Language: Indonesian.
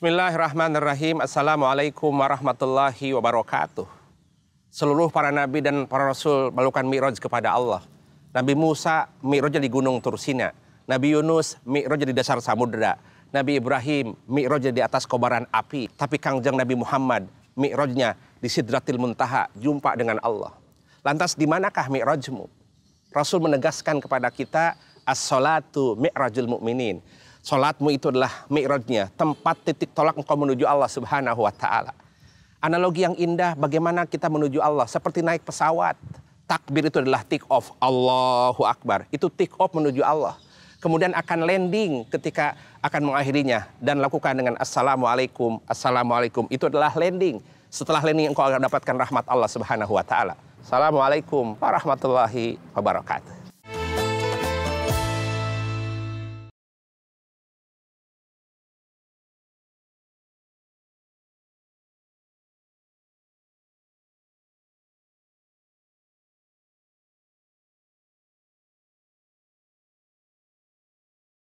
Bismillahirrahmanirrahim. Assalamualaikum warahmatullahi wabarakatuh. Seluruh para nabi dan para rasul melakukan mi'raj kepada Allah. Nabi Musa mi'rajnya di Gunung Tursina. Nabi Yunus mi'rajnya di dasar samudera. Nabi Ibrahim mi'rajnya di atas kobaran api. Tapi kangjeng Nabi Muhammad mi'rajnya di Sidratil Muntaha, jumpa dengan Allah. Lantas di manakah mi'rajmu? Rasul menegaskan kepada kita as-salatu mi'rajul mu'minin. Salatmu itu adalah mi'rajnya, tempat titik tolak engkau menuju Allah Subhanahu wa taala. Analogi yang indah bagaimana kita menuju Allah seperti naik pesawat. Takbir itu adalah take off, Allahu Akbar. Itu take off menuju Allah. Kemudian akan landing ketika akan mengakhirinya dan lakukan dengan assalamualaikum, assalamualaikum. Itu adalah landing. Setelah landing engkau akan dapatkan rahmat Allah Subhanahu wa taala. Assalamualaikum warahmatullahi wabarakatuh.